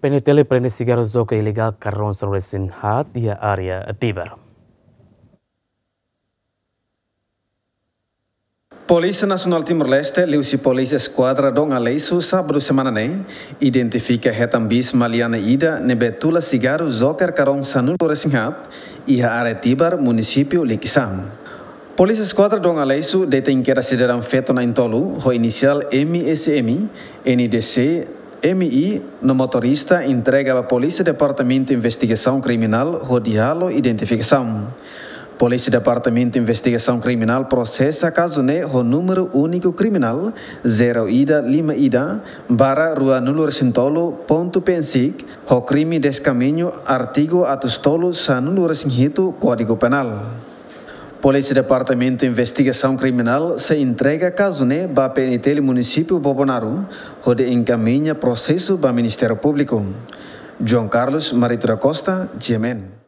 Penitele prende cigarro zoca ilegal karron sorresin hat dia area tiber. Polisi Nasional Timor-Leste, Liusi polisi Esquadra Dom Aleisu, sábado semana nem, identifica bis Maliana Ida, nebetula cigarro zocar caron sanul Resinhat, e a Aretibar, município Likisam. Polícia Esquadra Dom Aleisu detém que era cidadão feto na Intolu, o inicial MSM, NDC, MI, no motorista, entrega à Polícia Departamento de Investigação Criminal rodeá-lo identificação. Polícia Departamento de Investigação Criminal processa caso né o número único criminal 0 ida lima ida barra rua Nulo Sintolo ponto pensik o crime descaminho artigo atustolo sanulur sinhito código penal. Polícia Departamento de Investigação Criminal se entrega caso né para PNT município Bobonaru, onde encaminha processo para Ministério Público. João Carlos Marito da Costa, GMN.